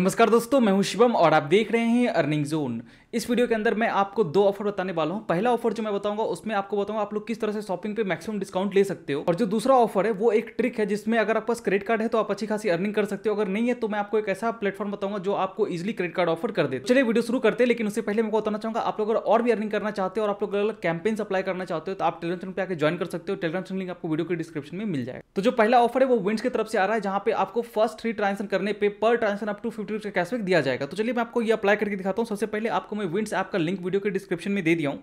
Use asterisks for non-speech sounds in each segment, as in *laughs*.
नमस्कार दोस्तों मैं हूं शिवम और आप देख रहे हैं अर्निंग जोन इस वीडियो के अंदर मैं आपको दो ऑफर बताने वाला हूँ पहला ऑफर जो मैं बताऊंगा उसमें आपको बताऊंगा आप लोग किस तरह से शॉपिंग पे मैक्सिमम डिस्काउंट ले सकते हो और जो दूसरा ऑफर है वो एक ट्रिक है जिसमें अगर आपके पास क्रेडिट कार्ड है तो आप अच्छी खासी अर्निंग कर सकते हो अगर नहीं है तो मैं आपको एक ऐसा प्लेटफॉर्म बताऊंगा जो आपको इजिली क्रेडिट कार्ड ऑफर कर दे चलिए वीडियो शुरू करते हैं लेकिन उससे पहले मैं बताना चाहूंगा आप लोग अगर और भी अर्निंग करना चाहते हो और आप लोग अलग अलग कैंपेन्स अप्लाई करना चाहते हो तो आप टेलीग्राम चैनल पर आकर ज्वाइन कर सकते हो टेलीग्राम चैनल लिंक आपको वीडियो के डिस्क्रिप्शन में मिल जाएगा तो जो पहला ऑफर है वो विंड्स की तरफ से आ रहा है जहां पर आपको फर्स्ट थ्री ट्रांजेक्शन करने पर transaction up to fifty rupees का कैशबैक दिया जाएगा तो चलिए मैं आपको ये अप्लाई करके दिखाता हूँ सबसे पहले आपको मैं विंड्स ऐप का लिंक वीडियो के डिस्क्रिप्शन में दे दिया हूँ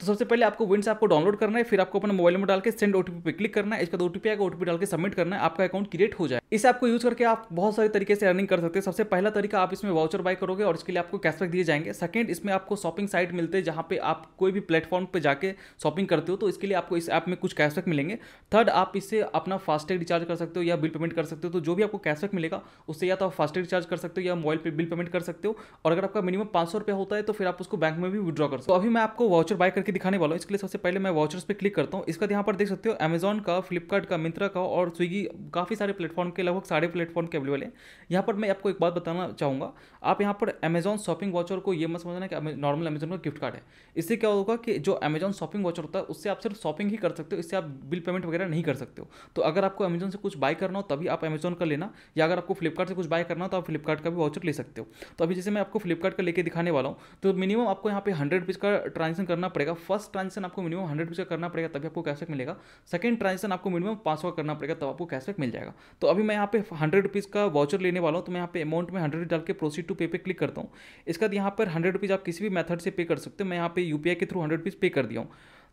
तो सबसे पहले आपको विंस आपको डाउनलोड करना है फिर आपको अपने मोबाइल में डाल के सेंड ओटीपी पे क्लिक करना है इसका बाद ओटीपी आएगा ओटीपी डाल के सबमिट करना है आपका अकाउंट क्रिएट हो जाए इस ऐप को यूज करके आप बहुत सारे तरीके से अर्निंग कर सकते हैं सबसे पहला तरीका आप इसमें वाउचर बाय करोगे और इसके लिए आपको कैशबैक दिए जाएंगे सेकंड इसमें आपको शॉपिंग साइट मिलते हैं जहाँ पे आप कोई भी प्लेटफॉर्म पर जाके शॉपिंग करते हो तो इसके लिए आपको इस ऐप में कुछ कैशबैक मिलेंगे थर्ड आप इससे अपना फास्टैग रिचार्ज कर सकते हो या बिल पेमेंट कर सकते हो तो जो भी आपको कैशबैक मिलेगा उससे या तो आप फास्टैग रिचार्ज कर सकते हो या मोबाइल पर बिल पेमेंट कर सकते हो और अगर आपका मिनिमम पाँच सौ होता है तो फिर आप उसको बैंक में भी विड्रॉ कर सकते हो तो अभी मैं आपको वाउचर बाय करके करके दिखाने वाला हूँ इसके लिए सबसे पहले मैं वाउचर्स पे क्लिक करता हूँ इसका यहाँ पर देख सकते हो अमेजन का फ्लिपकार्ट का मिंत्रा का और स्विगी काफ़ी सारे प्लेटफॉर्म के लगभग सारे प्लेटफॉर्म के अवेलेबल हैं यहाँ पर मैं आपको एक बात बताना चाहूँगा आप यहाँ पर अमेजॉन शॉपिंग वाचर को ये मत समझना कि नॉर्मल अमेजन का गिफ्ट कार्ड है इससे क्या होगा कि जो अमेजॉन शॉपिंग वाचर होता है उससे आप सिर्फ शॉपिंग ही कर सकते हो इससे आप बिल पेमेंट वगैरह नहीं कर सकते हो तो अगर आपको अमेजन से कुछ बाय करना हो तभी आप अमेजॉन का लेना या अगर आपको फ्लिपकार्ट से कुछ बाय करना हो तो आप फ्लिपकार्ट का भी वाचर ले सकते हो तो अभी जैसे मैं आपको फ्लिपकार्ट का लेकर दिखाने वाला हूँ तो मिनिमम आपको यहाँ पे हंड्रेड रुपीज़ का ट्रांजेक्शन करना पड़ेगा फर्स्ट ट्रांजेक्शन आपको मिनिमम हंड्रेड रुपीज़ करना पड़ेगा तभी आपको कैशबैक मिलेगा सेकंड ट्रांजेक्शन आपको मिनिमम पाँच सौ करना पड़ेगा तब आपको कैशबैक मिल जाएगा तो अभी मैं यहाँ पे हंड्रेड रुपीज़ का वाउचर लेने वाला हूँ तो मैं यहाँ पे अमाउंट में हंड्रेड डाल के प्रोसीड टू पे पे क्लिक करता हूँ इसके बाद यहाँ पर हंड्रेड रुपीज़ आप किसी भी मेथड से पे कर सकते हो मैं यहाँ पे यू के थ्रू हंड्रेड रुपीज़ पे कर दिया हूँ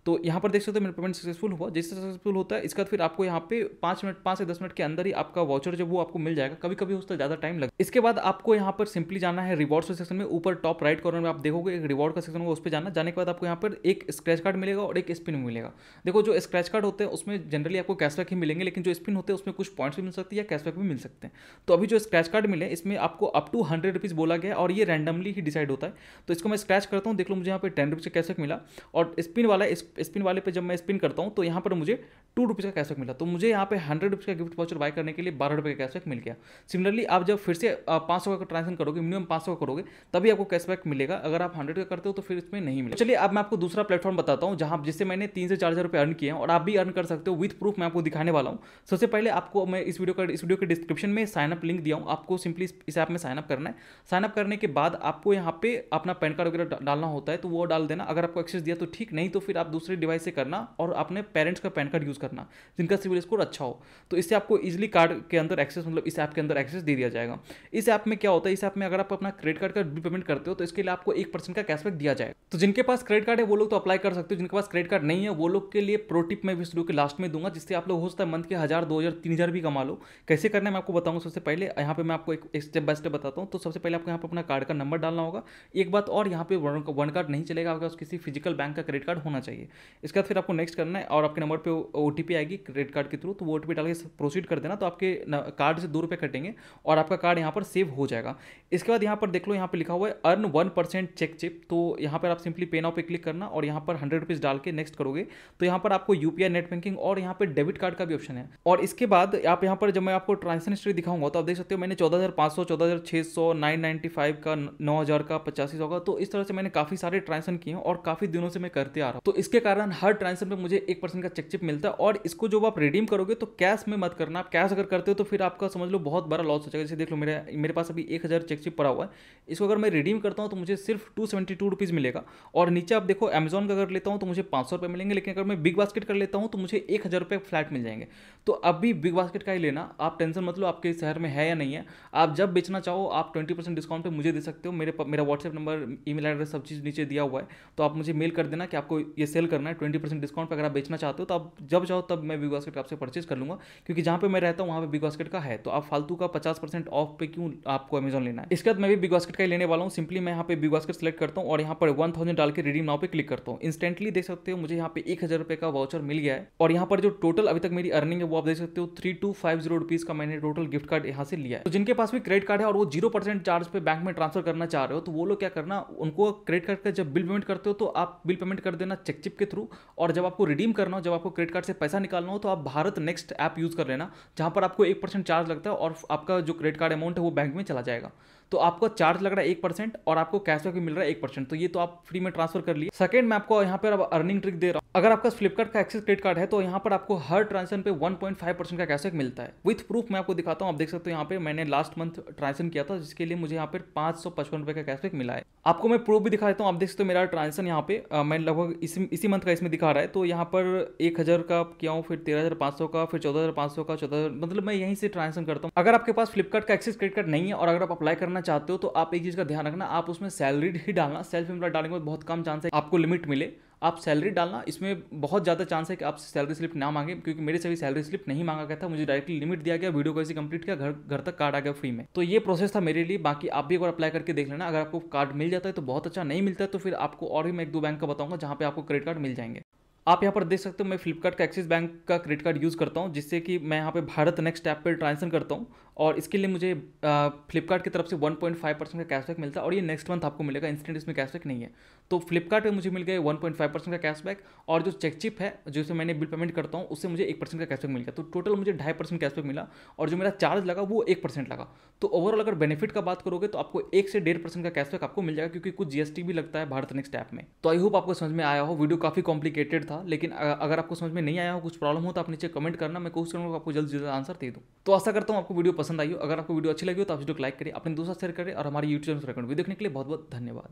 तो यहाँ पर देख सकते हो मेरा पेमेंट सक्सेसफुल हुआ जैसे सक्सेसफुल होता है इसका फिर आपको यहाँ पे पाँच मिनट पाँच से दस मिनट के अंदर ही आपका वाचर जो वो आपको मिल जाएगा कभी कभी उसका ज़्यादा टाइम लगे इसके बाद आपको यहाँ पर सिंपली जाना है रिवॉर्ड सेक्शन में ऊपर टॉप राइट कॉर्नर में आप देखोगे एक रिवॉर्ड का सेक्शन होगा उस पर जाना जाने के बाद आपको यहाँ पर एक स्क्रैच कार्ड मिलेगा और एक स्पिन मिलेगा देखो जो स्क्रैच कार्ड होते हैं उसमें जनरली आपको कैशबैक ही मिलेंगे लेकिन जो स्पिन होते हैं उसमें कुछ पॉइंट्स भी मिल सकती है या कैशबैक भी मिल सकते हैं तो अभी जो स्क्रैच कार्ड मिले इसमें आपको अप टू हंड्रेड रुपीज़ बोला गया और ये रैंडमली ही डिसाइड होता है तो इसको मैं स्क्रैच करता हूँ देख लो मुझे यहाँ पर टेन रुपीज़ का कैशबैक मिला और स्पिन वाला इस स्पिन वाले पे जब मैं स्पिन करता हूँ तो यहाँ पर मुझे टू रुपीज़ का कैशबैक मिला तो मुझे यहाँ पे हंड्रेड रुपीज़ का गिफ्ट वाउचर बाय करने के लिए बारह रुपये का कैशबैक मिल गया सिमिलरली आप जब फिर से पाँच सौ का ट्रांजेक्शन करोगे मिनिमम पाँच सौ का करोगे तभी आपको कैशबैक मिलेगा अगर आप हंड्रेड का करते हो तो फिर इसमें नहीं मिलेगा चलिए अब मैं आपको दूसरा प्लेटफॉर्म बताता हूँ जहाँ जिससे मैंने तीन से चार हज़ार रुपये अर्न किए हैं और आप भी अर्न कर सकते हो विथ प्रूफ मैं आपको दिखाने वाला हूँ सबसे पहले आपको मैं इस वीडियो का इस वीडियो के डिस्क्रिप्शन में साइनअप लिंक दिया हूँ आपको सिंपली इस ऐप में साइनअप करना है साइनअप करने के बाद आपको यहाँ पे अपना पैन कार्ड वगैरह डालना होता है तो वो डाल देना अगर आपको एक्सेस दिया तो ठीक नहीं तो फिर आप दूसरे डिवाइस से करना और अपने पेरेंट्स का पैन कार्ड यूज़ करना जिनका सिविल स्कोर अच्छा हो तो इससे आपको ईजिली कार्ड के अंदर एक्सेस मतलब इस ऐप के अंदर एक्सेस दे दिया जाएगा इस ऐप में क्या होता है इस ऐप में अगर आप अपना क्रेडिट कार्ड का बिल पेमेंट करते हो तो इसके लिए आपको एक परसेंट का कैशबैक दिया जाएगा तो जिनके पास क्रेडिट कार्ड है वो लोग तो अप्लाई कर सकते हो जिनके पास क्रेडिट कार्ड नहीं है वो लोग के लिए प्रोटिप मैं भी वीडियो के लास्ट में दूंगा जिससे आप लोग हो सकता है मंथ के हज़ार दो हज़ार तीन हज़ार भी कमा लो कैसे करना है मैं आपको बताऊंगा सबसे पहले यहाँ पे मैं आपको एक स्टेप बाय स्टेप बताता हूँ तो सबसे पहले आपको यहाँ पर अपना कार्ड का नंबर डालना होगा एक बात और यहाँ पे वन कार्ड नहीं चलेगा अगर किसी फिजिकल बैंक का क्रेडिट कार्ड होना चाहिए इसके बाद फिर आपको नेक्स्ट करना है और आपके नंबर पे ओ आएगी क्रेडिट कार्ड के थ्रू तो वो ओ डाल के प्रोसीड कर देना तो आपके कार्ड से दो रुपये कटेंगे और आपका कार्ड यहाँ पर सेव हो जाएगा इसके बाद यहाँ पर देख लो यहाँ पर लिखा हुआ है अर्न वन परसेंट चेक चिप तो यहाँ पर आप सिंपली पे नाउ पे क्लिक करना और यहाँ पर हंड्रेड रुपीज़ डाल के नेक्स्ट करोगे तो यहाँ पर आपको यूपीआई नेट बैंकिंग और यहाँ पर डेबिट कार्ड का भी ऑप्शन है और इसके बाद आप यहाँ पर जब मैं आपको ट्रांजेक्शन हिस्ट्री दिखाऊंगा तो आप देख सकते हो मैंने चौदह हज़ार पाँच सौ चौदह हज़ार छः सौ नाइन नाइन्टी फाइव का नौ हज़ार का पचासी सौ का तो इस तरह से मैंने काफ़ी सारे ट्रांजेक्शन किए हैं और काफ़ी दिनों से मैं करते आ रहा हूँ तो इसके कारण हर ट्रांजेक्शन पे मुझे एक परसेंट का चेक चिप मिलता है और इसको जो आप रिडीम करोगे तो कैश में मत करना आप कैश अगर करते हो तो फिर आपका समझ लो बहुत बड़ा लॉस हो जाएगा जैसे देख लो मेरे मेरे पास अभी एक हज़ार चेक चिप पड़ा हुआ है इसको अगर मैं रिडीम करता हूँ तो मुझे सिर्फ टू सेवेंटी टू रुपीज़ मिलेगा और नीचे आप देखो अमेजोन का अगर लेता हूँ तो मुझे पाँच सौ रुपये मिलेंगे लेकिन अगर मैं बिग बास्केट कर लेता हूँ तो मुझे एक हज़ार रुपये फ्लैट मिल जाएंगे तो अभी बिग बास्केट का ही लेना आप टेंशन मतलब आपके शहर में है या नहीं है आप जब बेचना चाहो आप ट्वेंटी परसेंट डिस्काउंट पर मुझे दे सकते हो मेरे मेरा WhatsApp number email address सब चीज़ नीचे दिया हुआ है तो आप मुझे मेल कर देना कि आपको ये सेल सेल करना है ट्वेंटी परसेंट डिस्काउंट पर अगर आप बेचना चाहते हो तो आप जब जाओ तब मैं बिग बास्केट आपसे परचेज कर लूँगा क्योंकि जहाँ पर मैं रहता हूँ वहाँ पर बिग बास्केट का है तो आप फालतू का पचास परसेंट ऑफ पे क्यों आपको अमेजन लेना है इसके बाद मैं भी बिग बास्केट का ही लेने वाला हूँ सिंपली मैं यहाँ पे बिग बास्केट सेलेक्ट करता हूँ और यहाँ पर वन थाउजेंड डाल के रिडीम नाउ पे क्लिक करता हूँ इंस्टेंटली देख सकते हो मुझे यहाँ पे एक हज़ार रुपये का वाउचर मिल गया है और यहाँ पर जो टोटल अभी तक मेरी अर्निंग है वो आप देख सकते हो three two five zero rupees का मैंने टोटल गिफ्ट कार्ड यहाँ से लिया है तो जिनके पास भी क्रेडिट कार्ड है और वो जीरो परसेंट चार्ज पे बैंक में ट्रांसफर करना चाह रहे हो तो वो लोग क्या करना उनको क्रेडिट कार्ड का जब बिल पेमेंट करते हो तो आप बिल पेमेंट कर देना चेकचिप मेंबरशिप के थ्रू और जब आपको रिडीम करना हो जब आपको क्रेडिट कार्ड से पैसा निकालना हो तो आप भारत नेक्स्ट ऐप यूज़ कर लेना जहाँ पर आपको एक परसेंट चार्ज लगता है और आपका जो क्रेडिट कार्ड अमाउंट है वो बैंक में चला जाएगा तो आपको चार्ज लग रहा है एक परसेंट और आपको कैशबैक भी मिल रहा है एक परसेंट तो ये तो आप फ्री में ट्रांसफर कर लिए सेकंड मैं आपको यहाँ पर अब अर्निंग ट्रिक दे रहा हूँ अगर आपका फ्लिपकार्ट का एक्सेस क्रेडिट कार्ड है तो यहाँ पर आपको हर ट्रांजेक्शन पे 1.5 परसेंट का कैशबैक मिलता है विथ प्रूफ मैं आपको दिखाता हूँ आप देख सकते हो यहाँ पे मैंने लास्ट मंथ ट्रांजेक्शन किया था जिसके लिए मुझे यहाँ पर पाँच सौ पचपन का कैशबैक मिला है आपको मैं प्रूफ भी दिखा देता हूँ आप देख सकते हो मेरा ट्रांजेक्शन यहाँ पे मैं लगभग इसी इसी मंथ का इसमें दिखा रहा है तो यहाँ पर एक हज़ार का किया हूँ फिर तेरह हज़ार सौ का फिर चौदह हज़ार सौ का चौदह मतलब मैं यहीं से ट्रांजेक्शन करता हूँ अगर आपके पास फ्लिपकार्ट का एक्सेस क्रेडिट कार्ड नहीं है और अगर आप अप्लाई करना चाहते हो तो आप एक चीज़ का ध्यान रखना आप उसमें सैलरी ही *laughs* डालना सेल्फ एम्प्लॉय डालने में बहुत कम चांस है आपको लिमिट मिले आप सैलरी डालना इसमें बहुत ज़्यादा चांस है कि आप सैलरी स्लिप ना मांगे क्योंकि मेरे से भी सैलरी स्लिप नहीं मांगा गया था मुझे डायरेक्टली लिमिट दिया गया वीडियो को ऐसे कंप्लीट किया घर घर तक कार्ड आ गया फ्री में तो ये प्रोसेस था मेरे लिए बाकी आप भी एक बार अप्लाई करके देख लेना अगर आपको कार्ड मिल जाता है तो बहुत अच्छा नहीं मिलता है तो फिर आपको और भी मैं एक दो बैंक का बताऊंगा जहाँ पे आपको क्रेडिट कार्ड मिल जाएंगे आप यहाँ पर देख सकते हो मैं फ्लिपकार्ट का एक्सिस बैंक का क्रेडिट कार्ड यूज़ करता हूँ जिससे कि मैं यहाँ पे भारत नेक्स्ट ऐप पर ट्रांसफर करता हूँ और इसके लिए मुझे फ्लिपकार्ट की तरफ से 1.5 परसेंट का कैशबैक मिलता है और ये नेक्स्ट मंथ आपको मिलेगा इंस्टेंट इसमें कैशबैक नहीं है तो फ्लिपकार्ट मुझे मिल गए फाइव परसेंट का कैशबैक और जो चेक चिप है जिससे मैंने बिल पेमेंट करता हूँ उससे मुझे एक परसेंट का कैशबैक मिल गया तो टोटल मुझे ढाई परसेंट कैशबैक मिला और जो मेरा चार्ज लगा वो एक परसेंट लगा तो ओवरऑल अगर बेनिफिट का बात करोगे तो आपको एक से डेढ़ परसेंट का कैशबैक आपको मिल जाएगा क्योंकि कुछ जीएसटी भी लगता है भारत नेक्स्ट ऐप में तो आई होप आपको समझ में आया हो वीडियो काफ़ी कॉम्प्लिकेटेड था लेकिन अगर आपको समझ में नहीं आया हो कुछ प्रॉब्लम हो तो आप नीचे कमेंट करना मैं कोशिश करूँगा आपको जल्द से जल्द आंसर दे दूँ तो आशा करता हूँ आपको वीडियो पसंद आई हो अगर आपको वीडियो अच्छी लगी हो तो आप वीडियो को लाइक करें अपने दोस्तों शेयर करें और हमारे यूट्यूब चैनल देखने के लिए बहुत बहुत धन्यवाद